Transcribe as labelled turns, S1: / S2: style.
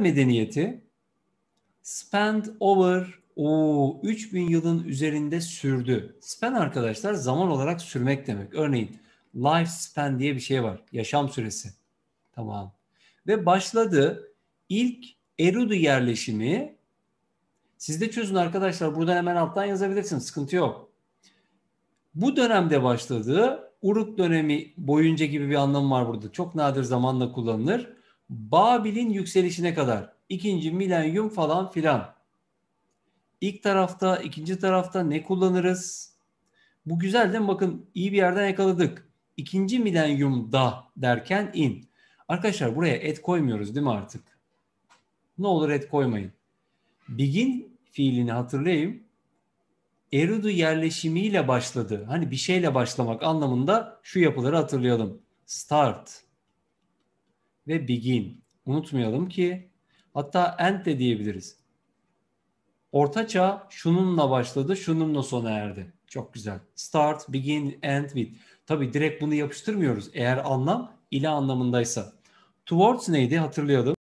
S1: medeniyeti spend over o 3000 yılın üzerinde sürdü. Span arkadaşlar zaman olarak sürmek demek. Örneğin life span diye bir şey var. Yaşam süresi. Tamam. Ve başladı ilk Erudu yerleşimi siz de çözün arkadaşlar. Buradan hemen alttan yazabilirsiniz. Sıkıntı yok. Bu dönemde başladı Uruk dönemi boyunca gibi bir anlam var burada. Çok nadir zamanla kullanılır. Babil'in yükselişine kadar. ikinci milenyum falan filan. İlk tarafta, ikinci tarafta ne kullanırız? Bu güzel değil mi? Bakın iyi bir yerden yakaladık. İkinci milenyumda derken in. Arkadaşlar buraya et koymuyoruz değil mi artık? Ne olur et koymayın. Begin fiilini hatırlayayım. Erudu yerleşimiyle başladı. Hani bir şeyle başlamak anlamında şu yapıları hatırlayalım. Start ve begin. Unutmayalım ki hatta end de diyebiliriz. Orta çağ şununla başladı, şununla sona erdi. Çok güzel. Start, begin, end, with. Tabi direkt bunu yapıştırmıyoruz. Eğer anlam ile anlamındaysa. Towards neydi hatırlayalım.